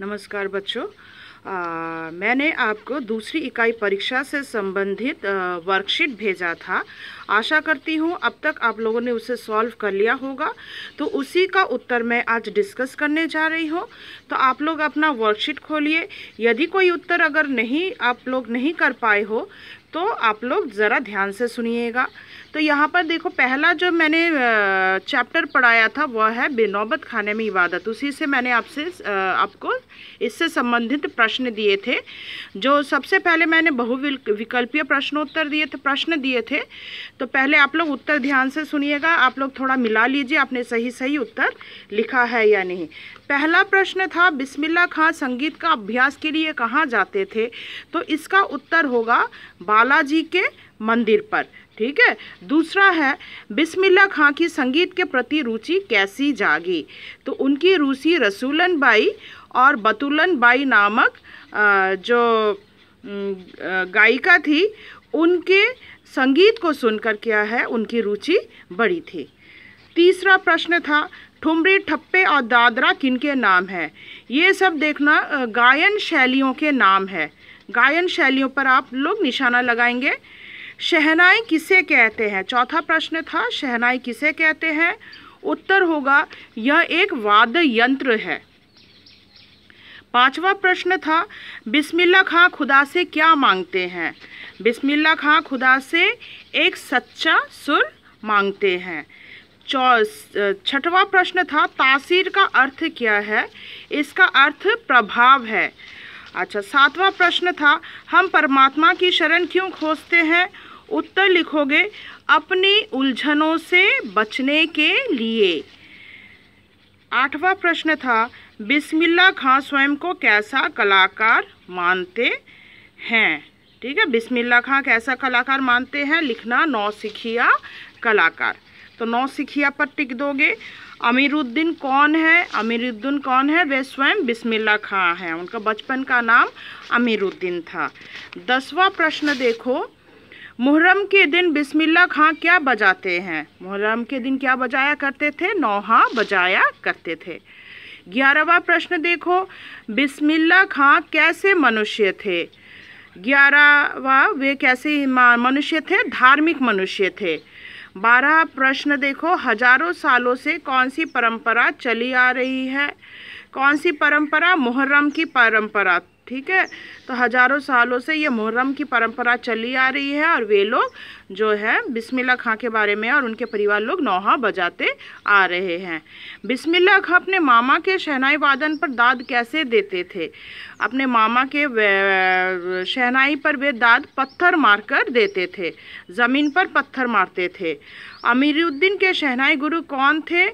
नमस्कार बच्चों मैंने आपको दूसरी इकाई परीक्षा से संबंधित वर्कशीट भेजा था आशा करती हूँ अब तक आप लोगों ने उसे सॉल्व कर लिया होगा तो उसी का उत्तर मैं आज डिस्कस करने जा रही हूँ तो आप लोग अपना वर्कशीट खोलिए यदि कोई उत्तर अगर नहीं आप लोग नहीं कर पाए हो तो आप लोग ज़रा ध्यान से सुनिएगा तो यहाँ पर देखो पहला जो मैंने चैप्टर पढ़ाया था वह है बेनौबत खाने में इबादत उसी से मैंने आपसे आपको इससे संबंधित प्रश्न दिए थे जो सबसे पहले मैंने बहुविकल्पीय प्रश्नोत्तर दिए थे प्रश्न दिए थे तो पहले आप लोग उत्तर ध्यान से सुनिएगा आप लोग थोड़ा मिला लीजिए आपने सही सही उत्तर लिखा है या नहीं पहला प्रश्न था बिस्मिल्ला खां संगीत का अभ्यास के लिए कहाँ जाते थे तो इसका उत्तर होगा बालाजी के मंदिर पर ठीक है दूसरा है बिस्मिल्ला खां की संगीत के प्रति रुचि कैसी जागी तो उनकी रुचि रसूलन बाई और बतुलन बाई नामक जो गायिका थी उनके संगीत को सुनकर क्या है उनकी रुचि बड़ी थी तीसरा प्रश्न था ठुमरी ठप्पे और दादरा किन के नाम है ये सब देखना गायन शैलियों के नाम है गायन शैलियों पर आप लोग निशाना लगाएंगे शहनाई किसे कहते हैं चौथा प्रश्न था शहनाई किसे कहते हैं उत्तर होगा यह एक वाद्य यंत्र है पांचवा प्रश्न था बिस्मिल्ला खां खुदा से क्या मांगते हैं बिस्मिल्ला खां खुदा से एक सच्चा सुर मांगते हैं छठवा प्रश्न था तासीर का अर्थ क्या है इसका अर्थ प्रभाव है अच्छा सातवां प्रश्न था हम परमात्मा की शरण क्यों खोजते हैं उत्तर लिखोगे अपनी उलझनों से बचने के लिए आठवां प्रश्न था बिस्मिल्ला खां स्वयं को कैसा कलाकार मानते हैं ठीक है बिस्मिल्ला खां कैसा कलाकार मानते हैं लिखना नौसिखिया कलाकार तो नौ सिखिया पर टिक दोगे अमीरुद्दीन कौन है अमीरुद्दीन कौन है वे स्वयं बिस्मिल्ला खां हैं उनका बचपन का नाम अमीरुद्दीन था दसवा प्रश्न देखो मुहर्रम के दिन बिस्मिल्ला खां क्या बजाते हैं मुहर्रम के दिन क्या बजाया करते थे नौहा बजाया करते थे ग्यारहवा प्रश्न देखो बिस्मिल्ला खां कैसे मनुष्य थे ग्यारहवा वे कैसे मनुष्य थे धार्मिक मनुष्य थे बारह प्रश्न देखो हजारों सालों से कौन सी परंपरा चली आ रही है कौन सी परंपरा मुहर्रम की परंपरा ठीक है तो हज़ारों सालों से ये मुहर्रम की परंपरा चली आ रही है और वे लोग जो है बिस्मिल्ला खां के बारे में और उनके परिवार लोग नौहा बजाते आ रहे हैं बिस्मिल्ला खां अपने मामा के शहनाई वादन पर दाद कैसे देते थे अपने मामा के शहनाई पर वे दाद पत्थर मारकर देते थे ज़मीन पर पत्थर मारते थे अमीरुद्दीन के शहनाई गुरु कौन थे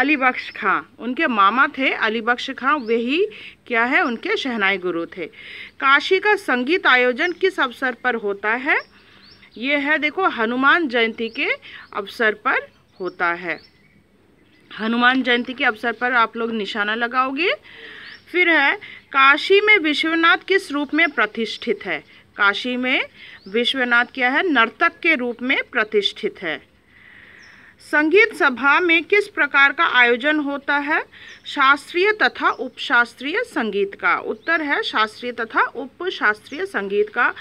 अली बख्श खां उनके मामा थे अली बख्श खां वही क्या है उनके शहनाई गुरु थे काशी का संगीत आयोजन किस अवसर पर होता है ये है देखो हनुमान जयंती के अवसर पर होता है हनुमान जयंती के अवसर पर आप लोग निशाना लगाओगे फिर है काशी में विश्वनाथ किस रूप में प्रतिष्ठित है काशी में विश्वनाथ क्या है नर्तक के रूप में प्रतिष्ठित है संगीत सभा में किस प्रकार का आयोजन होता है शास्त्रीय तथा उपशास्त्रीय संगीत का उत्तर है शास्त्रीय तथा उपशास्त्रीय संगीत का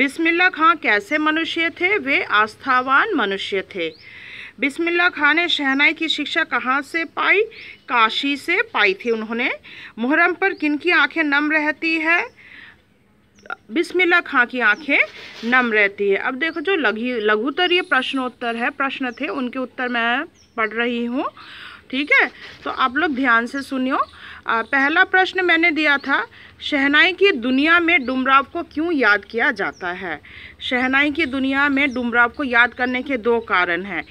बिस्मिल्ला खां कैसे मनुष्य थे वे आस्थावान मनुष्य थे बिस्मिल्ला खां ने शहनाई की शिक्षा कहाँ से पाई काशी से पाई थी उन्होंने मुहर्रम पर किन की आंखें नम रहती है बिस्मिल्ला खां की आंखें नम रहती है अब देखो जो लघी लघुतर ये प्रश्नोत्तर है प्रश्न थे उनके उत्तर मैं पढ़ रही हूँ ठीक है तो आप लोग ध्यान से सुनियो पहला प्रश्न मैंने दिया था शहनाई की दुनिया में डुमराव को क्यों याद किया जाता है शहनाई की दुनिया में डुमराव को याद करने के दो कारण हैं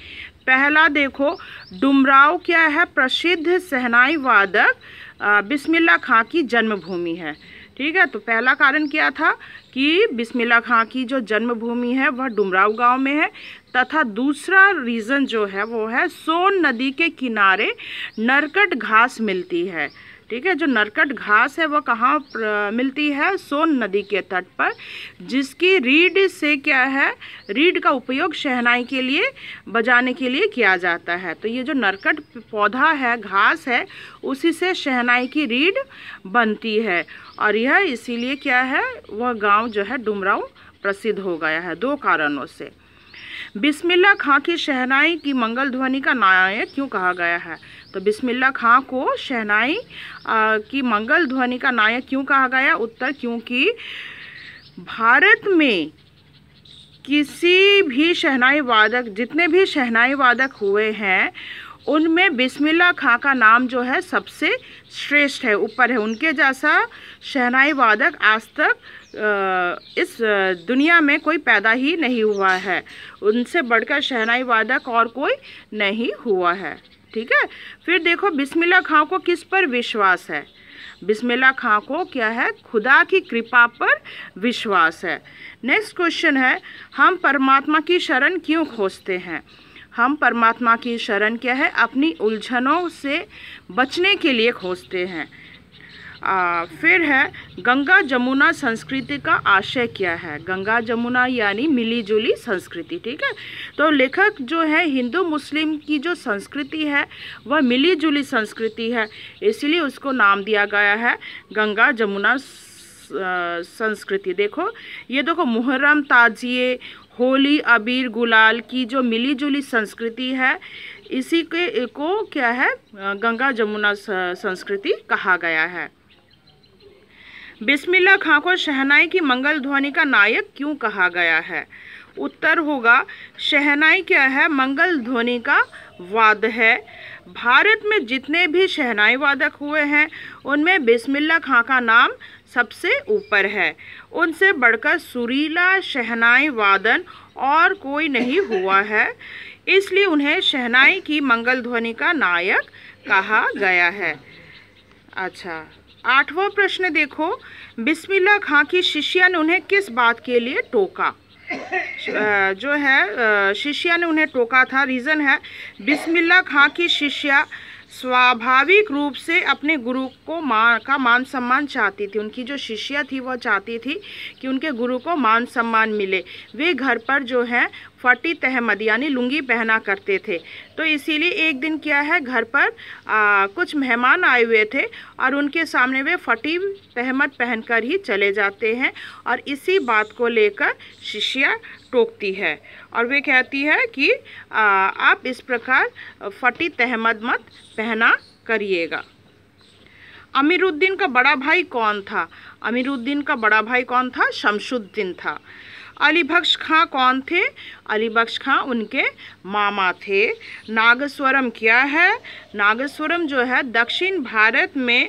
पहला देखो डुमराव क्या है प्रसिद्ध शहनाई वादक बिस्मिल्ला खां की जन्मभूमि है ठीक है तो पहला कारण क्या था कि बिस्मिल्ला खां की जो जन्मभूमि है वह डुमराव गांव में है तथा दूसरा रीज़न जो है वो है सोन नदी के किनारे नरकट घास मिलती है ठीक है जो नरकट घास है वो कहाँ मिलती है सोन नदी के तट पर जिसकी रीड से क्या है रीड का उपयोग शहनाई के लिए बजाने के लिए किया जाता है तो ये जो नरकट पौधा है घास है उसी से शहनाई की रीड बनती है और यह इसीलिए क्या है वह गांव जो है डुमराऊ प्रसिद्ध हो गया है दो कारणों से बिस्मिल्ला खां की शहनाई की मंगल ध्वनि का नायक क्यों कहा गया है तो बिस्मिल्ला खां को शहनाई की मंगल ध्वनि का नायक क्यों कहा गया उत्तर क्योंकि भारत में किसी भी शहनाई वादक जितने भी शहनाई वादक हुए हैं उनमें बिस्मिल्ला खां का नाम जो है सबसे श्रेष्ठ है ऊपर है उनके जैसा शहनाई वादक आज तक इस दुनिया में कोई पैदा ही नहीं हुआ है उनसे बढ़कर शहनाई वादक और कोई नहीं हुआ है ठीक है फिर देखो बिस्मिल्ला खां को किस पर विश्वास है बिस्मिल्ला खां को क्या है खुदा की कृपा पर विश्वास है नेक्स्ट क्वेश्चन है हम परमात्मा की शरण क्यों खोजते हैं हम परमात्मा की शरण क्या है अपनी उलझनों से बचने के लिए खोजते हैं आ, फिर है गंगा जमुना संस्कृति का आशय क्या है गंगा जमुना यानी मिलीजुली संस्कृति ठीक है तो लेखक जो है हिंदू मुस्लिम की जो संस्कृति है वह मिलीजुली संस्कृति है इसलिए उसको नाम दिया गया है गंगा जमुना संस्कृति देखो ये देखो मुहर्रम ताजिए होली अबीर गुलाल की जो मिलीजुली संस्कृति है इसी के को क्या है गंगा जमुना संस्कृति कहा गया है बिस्मिल्ला खां को शहनाई की मंगल ध्वनि का नायक क्यों कहा गया है उत्तर होगा शहनाई क्या है मंगल ध्वनि का वाद है भारत में जितने भी शहनाई वादक हुए हैं उनमें बिस्मिल्ला खां का नाम सबसे ऊपर है उनसे बढ़कर सुरीला शहनाई वादन और कोई नहीं हुआ है इसलिए उन्हें शहनाई की मंगल ध्वनि का नायक कहा गया है अच्छा आठवां प्रश्न देखो बिस्मिल्ला खां की शिष्या ने उन्हें किस बात के लिए टोका जो है शिष्या ने उन्हें टोका था रीज़न है बिस्मिल्ला खां की शिष्या स्वाभाविक रूप से अपने गुरु को मान का मान सम्मान चाहती थी उनकी जो शिष्या थी वह चाहती थी कि उनके गुरु को मान सम्मान मिले वे घर पर जो है फटी तहमद यानी लुंगी पहना करते थे तो इसीलिए एक दिन क्या है घर पर आ, कुछ मेहमान आए हुए थे और उनके सामने वे फटी तहमद पहनकर ही चले जाते हैं और इसी बात को लेकर शिष्या टोकती है और वे कहती है कि आ, आप इस प्रकार फटी तहमद मत पहना करिएगा अमीरुद्दीन का बड़ा भाई कौन था अमीरुद्दीन का बड़ा भाई कौन था शमशुद्दीन था अली बख्श खां कौन थे अली बख्श खां उनके मामा थे नागस्वरम क्या है नागस्वरम जो है दक्षिण भारत में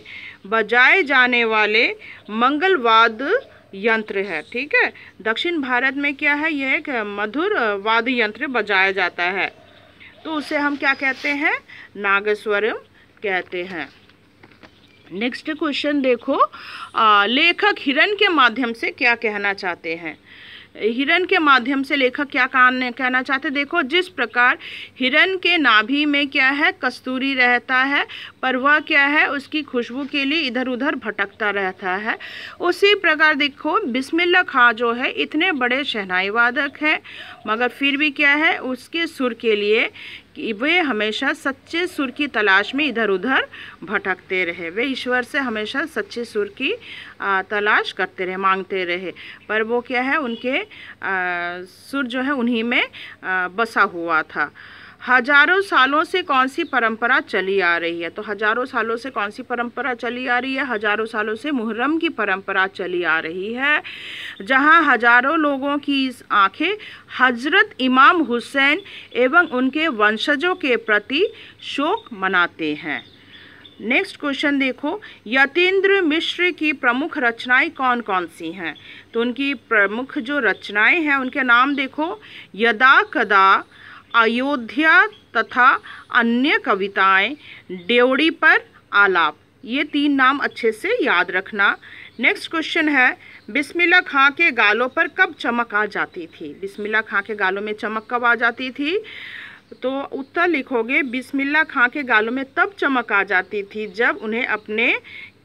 बजाए जाने वाले मंगलवाद यंत्र है ठीक है दक्षिण भारत में क्या है यह एक मधुर वाद्य यंत्र बजाया जाता है तो उसे हम क्या कहते हैं नागस्वरम कहते हैं नेक्स्ट क्वेश्चन देखो आ, लेखक हिरण के माध्यम से क्या कहना चाहते हैं हिरण के माध्यम से लेखक क्या कहने कहना चाहते देखो जिस प्रकार हिरण के नाभि में क्या है कस्तूरी रहता है पर वह क्या है उसकी खुशबू के लिए इधर उधर भटकता रहता है उसी प्रकार देखो बिस्मिल्ला खां जो है इतने बड़े शहनाई वादक हैं मगर फिर भी क्या है उसके सुर के लिए कि वे हमेशा सच्चे सुर की तलाश में इधर उधर भटकते रहे वे ईश्वर से हमेशा सच्चे सुर की तलाश करते रहे मांगते रहे पर वो क्या है उनके सुर जो है उन्हीं में बसा हुआ था हजारों सालों से कौन सी परंपरा चली आ रही है तो हजारों सालों से कौन सी परंपरा चली आ रही है हजारों सालों से मुहर्रम की परंपरा चली आ रही है जहां हजारों लोगों की आंखें हजरत इमाम हुसैन एवं उनके वंशजों के प्रति शोक मनाते हैं नेक्स्ट क्वेश्चन देखो यतेंद्र मिश्र की प्रमुख रचनाएं कौन कौन सी हैं तो उनकी प्रमुख जो रचनाएं हैं उनके नाम देखो यदा कदा अयोध्या तथा अन्य कविताएं डेवड़ी पर आलाप ये तीन नाम अच्छे से याद रखना नेक्स्ट क्वेश्चन है बिस्मिल्ला खां के गालों पर कब चमक आ जाती थी बिस्मिल्ला खां के गालों में चमक कब आ जाती थी तो उत्तर लिखोगे बिस्मिल्ला खां के गालों में तब चमक आ जाती थी जब उन्हें अपने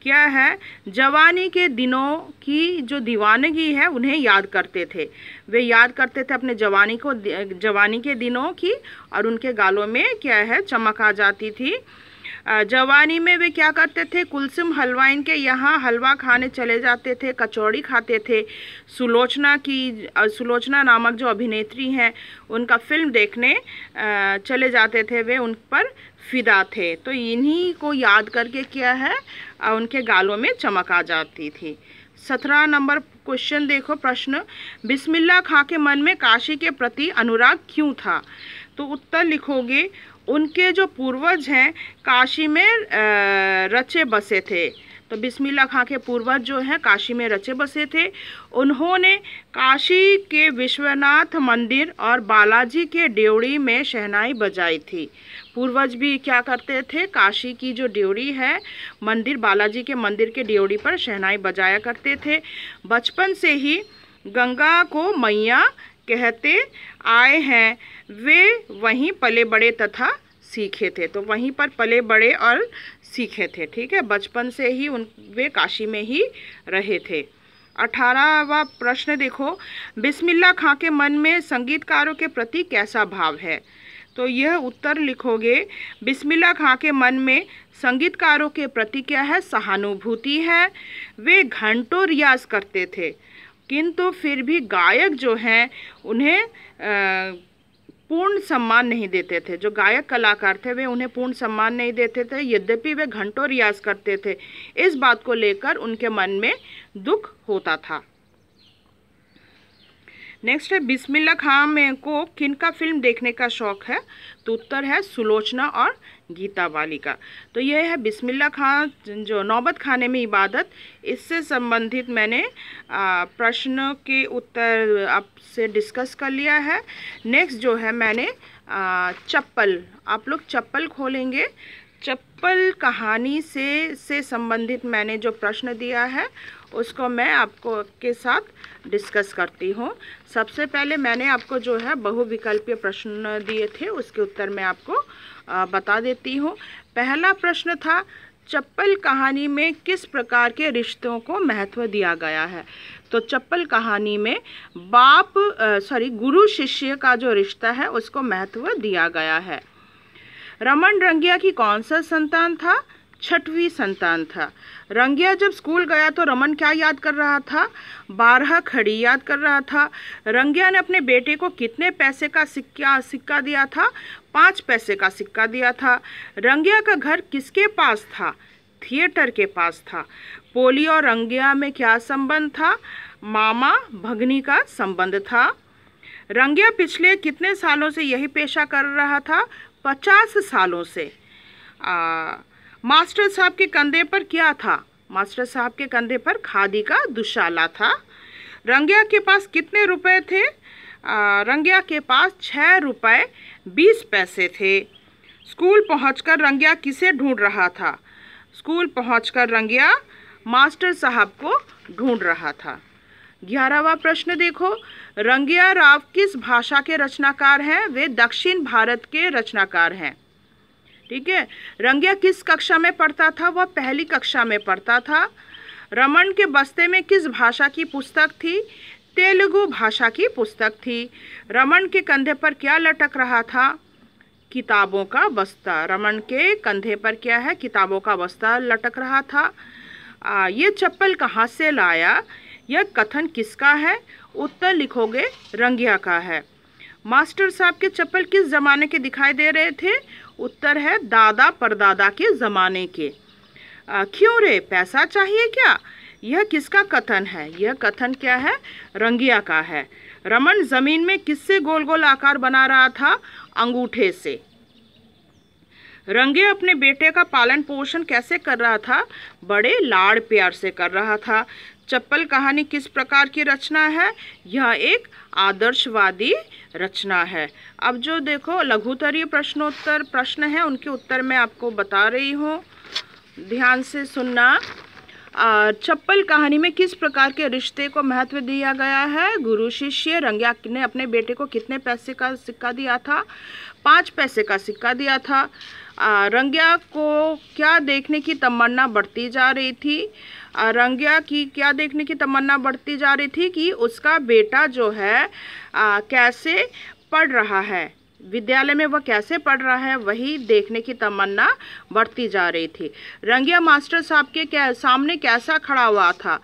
क्या है जवानी के दिनों की जो दीवानगी है उन्हें याद करते थे वे याद करते थे अपने जवानी को जवानी के दिनों की और उनके गालों में क्या है चमक आ जाती थी जवानी में वे क्या करते थे कुलसुम हलवाइन के यहाँ हलवा खाने चले जाते थे कचौड़ी खाते थे सुलोचना की सुलोचना नामक जो अभिनेत्री हैं उनका फिल्म देखने चले जाते थे वे उन पर फिदा थे तो इन्हीं को याद करके क्या है उनके गालों में चमक आ जाती थी सत्रह नंबर क्वेश्चन देखो प्रश्न बिस्मिल्ला खां के मन में काशी के प्रति अनुराग क्यों था तो उत्तर लिखोगे उनके जो पूर्वज हैं काशी में रचे बसे थे तो बिस्मिल्ला खां के पूर्वज जो हैं काशी में रचे बसे थे उन्होंने काशी के विश्वनाथ मंदिर और बालाजी के ड्योड़ी में शहनाई बजाई थी पूर्वज भी क्या करते थे काशी की जो ड्योड़ी है मंदिर बालाजी के मंदिर के ड्योड़ी पर शहनाई बजाया करते थे बचपन से ही गंगा को मैया कहते आए हैं वे वहीं पले बड़े तथा सीखे थे तो वहीं पर पले बड़े और सीखे थे ठीक है बचपन से ही उन वे काशी में ही रहे थे अठारहवा प्रश्न देखो बिस्मिल्ला खां के मन में संगीतकारों के प्रति कैसा भाव है तो यह उत्तर लिखोगे बिस्मिल्ला खां के मन में संगीतकारों के प्रति क्या है सहानुभूति है वे घंटों रियाज करते थे किंतु फिर भी गायक जो हैं उन्हें पूर्ण सम्मान नहीं देते थे जो गायक कलाकार थे वे उन्हें पूर्ण सम्मान नहीं देते थे यद्यपि वे घंटों रियाज करते थे इस बात को लेकर उनके मन में दुख होता था नेक्स्ट है बिस्मिल्ला खां में को किन का फिल्म देखने का शौक है तो उत्तर है सुलोचना और गीता बालिका तो यह है बिस्मिल्ला खां जो नौबत खाने में इबादत इससे संबंधित मैंने प्रश्न के उत्तर आपसे डिस्कस कर लिया है नेक्स्ट जो है मैंने चप्पल आप लोग चप्पल खोलेंगे चप्पल कहानी से से संबंधित मैंने जो प्रश्न दिया है उसको मैं आपको के साथ डिस्कस करती हूँ सबसे पहले मैंने आपको जो है बहुविकल्पीय प्रश्न दिए थे उसके उत्तर मैं आपको बता देती हूँ पहला प्रश्न था चप्पल कहानी में किस प्रकार के रिश्तों को महत्व दिया गया है तो चप्पल कहानी में बाप सॉरी गुरु शिष्य का जो रिश्ता है उसको महत्व दिया गया है रमन रंगिया की कौन सा संतान था छठवीं संतान था रंगिया जब स्कूल गया तो रमन क्या याद कर रहा था बारह खड़ी याद कर रहा था रंगिया ने अपने बेटे को कितने पैसे का सिक्का सिक्का दिया था पाँच पैसे का सिक्का दिया था रंगिया का घर किसके पास था थिएटर के पास था पोली और रंगिया में क्या संबंध था मामा भगनी का संबंध था रंगिया पिछले कितने सालों से यही पेशा कर रहा था पचास सालों से आ, मास्टर साहब के कंधे पर क्या था मास्टर साहब के कंधे पर खादी का दुशाला था रंगिया के पास कितने रुपए थे आ, रंगिया के पास छः रुपये बीस पैसे थे स्कूल पहुंचकर रंगिया किसे ढूंढ रहा था स्कूल पहुंचकर रंगिया मास्टर साहब को ढूंढ रहा था ग्यारहवा प्रश्न देखो रंगिया राव किस भाषा के रचनाकार हैं वे दक्षिण भारत के रचनाकार हैं ठीक है रंगिया किस कक्षा में पढ़ता था वह पहली कक्षा में पढ़ता था रमन के बस्ते में किस भाषा की पुस्तक थी तेलुगु भाषा की पुस्तक थी रमन के कंधे पर क्या लटक रहा था किताबों का बस्ता रमन के कंधे पर क्या है किताबों का बस्ता लटक रहा था आ, ये चप्पल कहाँ से लाया यह कथन किसका है उत्तर लिखोगे रंगिया का है मास्टर साहब के चप्पल किस ज़माने के दिखाई दे रहे थे उत्तर है दादा परदादा के ज़माने के क्यों रे पैसा चाहिए क्या यह किसका कथन है यह कथन क्या है रंगिया का है रमन जमीन में किससे गोल गोल आकार बना रहा था अंगूठे से रंगे अपने बेटे का पालन पोषण कैसे कर रहा था बड़े लाड़ प्यार से कर रहा था चप्पल कहानी किस प्रकार की रचना है यह एक आदर्शवादी रचना है अब जो देखो लघुतरीय प्रश्नोत्तर प्रश्न है उनके उत्तर मैं आपको बता रही हूँ ध्यान से सुनना चप्पल कहानी में किस प्रकार के रिश्ते को महत्व दिया गया है गुरु शिष्य रंग्या ने अपने बेटे को कितने पैसे का सिक्का दिया था पाँच पैसे का सिक्का दिया था रंग्या को क्या देखने की तमन्ना बढ़ती जा रही थी रंग्या की क्या देखने की तमन्ना बढ़ती जा रही थी कि उसका बेटा जो है आ, कैसे पढ़ रहा है विद्यालय में वह कैसे पढ़ रहा है वही देखने की तमन्ना बढ़ती जा रही थी रंगिया मास्टर साहब के क्या सामने कैसा खड़ा हुआ था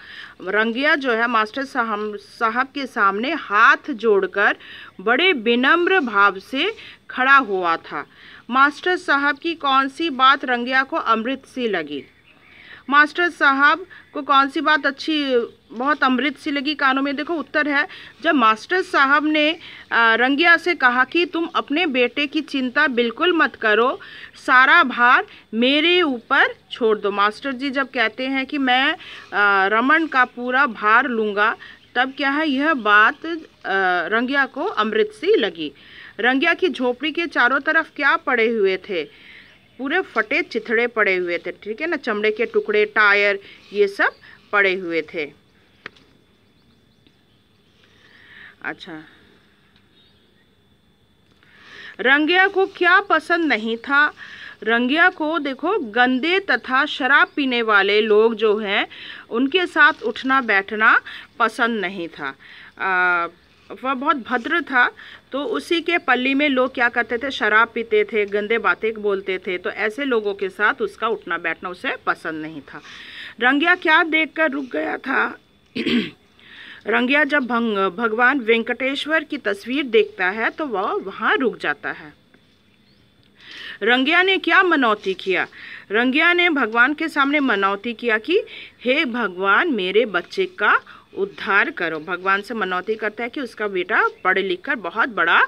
रंगिया जो है मास्टर साहब साहब के सामने हाथ जोड़कर बड़े विनम्र भाव से खड़ा हुआ था मास्टर साहब की कौन सी बात रंगिया को अमृत सी लगी मास्टर साहब को कौन सी बात अच्छी बहुत अमृत सी लगी कानों में देखो उत्तर है जब मास्टर साहब ने रंगिया से कहा कि तुम अपने बेटे की चिंता बिल्कुल मत करो सारा भार मेरे ऊपर छोड़ दो मास्टर जी जब कहते हैं कि मैं रमन का पूरा भार लूँगा तब क्या है यह बात रंगिया को अमृत सी लगी रंगिया की झोपड़ी के चारों तरफ क्या पड़े हुए थे पूरे फटे चिथड़े पड़े हुए थे ठीक है ना चमड़े के टुकड़े टायर ये सब पड़े हुए थे अच्छा रंगिया को क्या पसंद नहीं था रंगिया को देखो गंदे तथा शराब पीने वाले लोग जो हैं उनके साथ उठना बैठना पसंद नहीं था आ, वह बहुत भद्र था तो उसी के पल्ली में लोग क्या करते थे शराब पीते थे गंदे बातें बोलते थे तो ऐसे लोगों के साथ उसका उठना बैठना उसे पसंद नहीं था रंगिया क्या देखकर रुक गया था रंगिया जब भंग भगवान वेंकटेश्वर की तस्वीर देखता है तो वह वहाँ रुक जाता है रंगिया ने क्या मनौती किया रंगिया ने भगवान के सामने मनौती किया कि हे भगवान मेरे बच्चे का उद्धार करो भगवान से मनौती करता है कि उसका बेटा पढ़ लिख कर बहुत बड़ा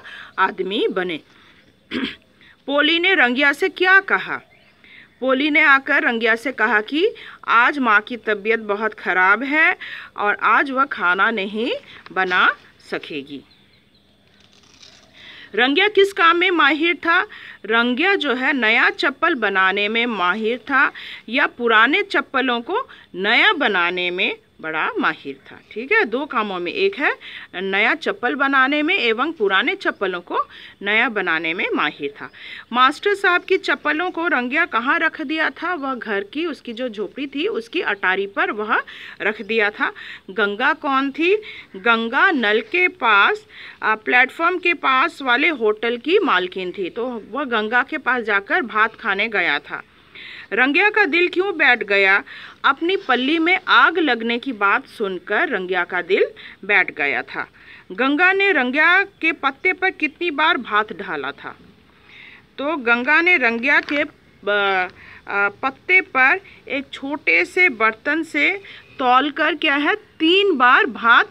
आदमी बने पोली ने रंगिया से क्या कहा पोली ने आकर रंगिया से कहा कि आज माँ की तबीयत बहुत ख़राब है और आज वह खाना नहीं बना सकेगी रंगिया किस काम में माहिर था रंगिया जो है नया चप्पल बनाने में माहिर था या पुराने चप्पलों को नया बनाने में बड़ा माहिर था ठीक है दो कामों में एक है नया चप्पल बनाने में एवं पुराने चप्पलों को नया बनाने में माहिर था मास्टर साहब की चप्पलों को रंगिया कहाँ रख दिया था वह घर की उसकी जो झोपड़ी थी उसकी अटारी पर वह रख दिया था गंगा कौन थी गंगा नल के पास प्लेटफॉर्म के पास वाले होटल की मालकिन थी तो वह गंगा के पास जाकर भात खाने गया था रंग्या का दिल क्यों बैठ गया अपनी पल्ली में आग लगने की बात सुनकर रंग्या का दिल बैठ गया था गंगा ने रंग्या के पत्ते पर कितनी बार भात ढाला था तो गंगा ने रंग्या के पत्ते पर एक छोटे से बर्तन से तौल कर क्या है तीन बार भात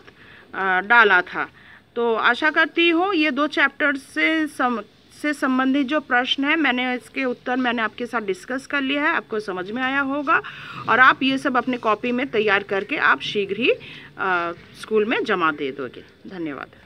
डाला था तो आशा करती हूँ ये दो चैप्टर से सम से संबंधित जो प्रश्न है मैंने इसके उत्तर मैंने आपके साथ डिस्कस कर लिया है आपको समझ में आया होगा और आप ये सब अपने कॉपी में तैयार करके आप शीघ्र ही स्कूल में जमा दे दोगे धन्यवाद